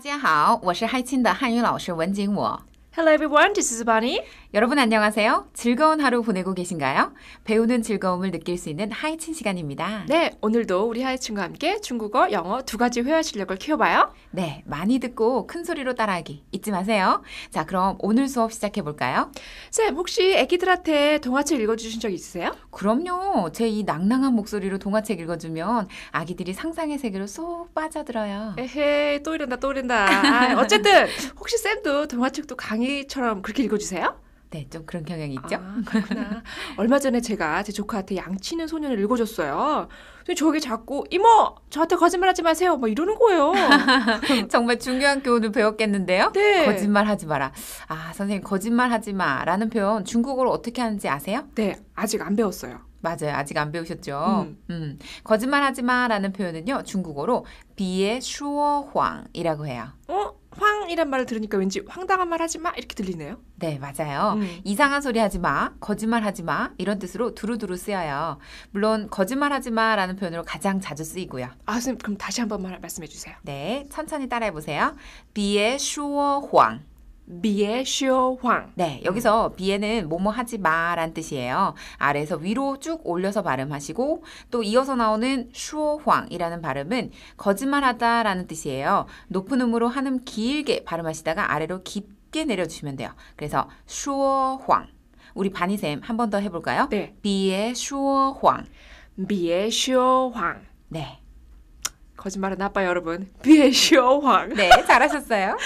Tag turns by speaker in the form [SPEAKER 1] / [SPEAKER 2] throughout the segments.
[SPEAKER 1] 大家好，我是嗨亲的汉语老师文景，我。Hello everyone, this is Bunny. 여러분 안녕하세요. 즐거운 하루 보내고 계신가요? 배우는 즐거움을 느낄 수 있는 하이친 시간입니다. 네, 오늘도 우리 하이친과 함께 중국어, 영어 두 가지 회화 실력을 키워봐요. 네, 많이 듣고 큰 소리로 따라하기 잊지 마세요. 자, 그럼 오늘 수업 시작해 볼까요? 쌤, 혹시 애기들한테 동화책 읽어주신 적 있으세요? 그럼요. 제 이 낭낭한 목소리로 동화책 읽어주면 아기들이 상상의 세계로 쏙 빠져들어요. 에헤이, 또 이른다, 또 이른다. 아, 어쨌든 혹시 쌤도 동화책도 강 강의처럼 그렇게 읽어주세요? 네, 좀 그런 경향이 있죠. 아, 그렇구나. 얼마 전에 제가 제 조카한테 양치는 소년을 읽어줬어요. 근데 저게 자꾸 이모 저한테 거짓말하지 마세요. 막 이러는 거예요. 정말 중요한 교훈을 배웠겠는데요. 네. 거짓말하지 마라. 아 선생님 거짓말하지 마라는 표현 중국어로 어떻게 하는지 아세요? 네, 아직 안 배웠어요. 맞아요. 아직 안 배우셨죠? 음. 음. 거짓말하지 마라는 표현은요. 중국어로 비에 슈어황이라고 해요. 어? 이상이란 말을 들으니까 왠지 황당한 말 하지 마 이렇게 들리네요. 네, 맞아요. 음. 이상한 소리 하지 마, 거짓말 하지 마 이런 뜻으로 두루두루 쓰여요. 물론 거짓말 하지 마라는 표현으로 가장 자주 쓰이고요. 아, 선생님 그럼 다시 한 번 말씀해 주세요. 네, 천천히 따라해 보세요. 비에 슈어 황. 비에쇼황. 네, 여기서 음. 비에는 뭐뭐 하지 마란 뜻이에요. 아래에서 위로 쭉 올려서 발음하시고 또 이어서 나오는 쇼황이라는 발음은 거짓말하다라는 뜻이에요. 높은 음으로 한 음 길게 발음하시다가 아래로 깊게 내려주시면 돼요. 그래서 쇼황 우리 바니쌤 한 번 더 해볼까요? 네. 비에슈황 비에쇼황. 네. 거짓말은 아빠 여러분. 비에시황 네, 잘하셨어요.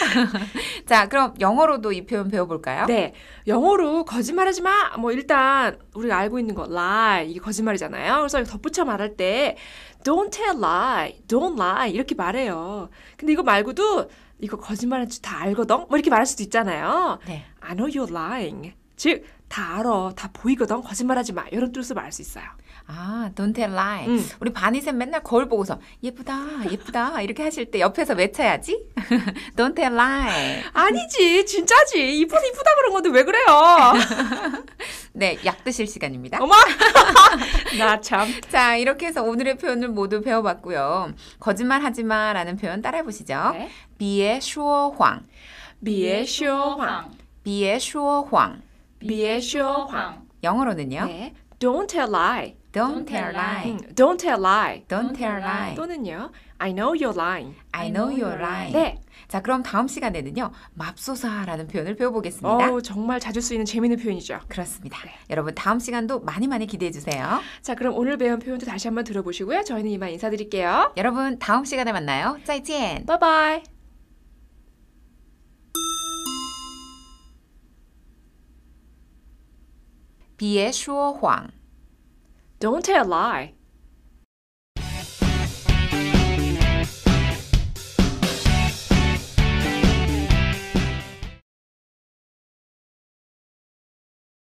[SPEAKER 1] 자, 그럼 영어로도 이 표현 배워볼까요? 네. 영어로 거짓말하지 마. 뭐 일단 우리가 알고 있는 거 lie 이게 거짓말이잖아요. 그래서 덧붙여 말할 때 don't tell lie, don't lie 이렇게 말해요. 근데 이거 말고도 이거 거짓말한 줄다 알거든. 뭐 이렇게 말할 수도 있잖아요. 네. I know you're lying. 즉다 알아, 다 보이거든. 거짓말하지 마. 이런 뜻으로 말할 수 있어요. 아, don't tell lie. 음. 우리 바니쌤 맨날 거울 보고서 예쁘다, 예쁘다 이렇게 하실 때 옆에서 외쳐야지. don't tell lie. 아니지, 진짜지. 이쁘다, 이쁘다 그런 건데 왜 그래요? 네, 약 드실 시간입니다. 어머, 나 참. 자, 이렇게 해서 오늘의 표현을 모두 배워봤고요. 거짓말하지 마라는 표현 따라해 보시죠. 황. 비에 비에 쇼어 네. 别说谎.别说谎.别说谎.别说 황. 영어로는요? 네. Don't tell lie. Don't tell lie. Don't tell lie. Don't tell lie. 또는요. I know you're lying. I know you're lying. 네. 자, 그럼 다음 시간에는요. 맙소사라는 표현을 배워보겠습니다. 어, 정말 자주 쓰이는 재미있는 표현이죠. 그렇습니다. 네. 여러분 다음 시간도 많이 많이 기대해 주세요. 자, 그럼 오늘 배운 표현도 다시 한번 들어보시고요. 저희는 이만 인사드릴게요. 여러분 다음 시간에 만나요. 再이 Bye bye. 비说谎 Don't tell a lie.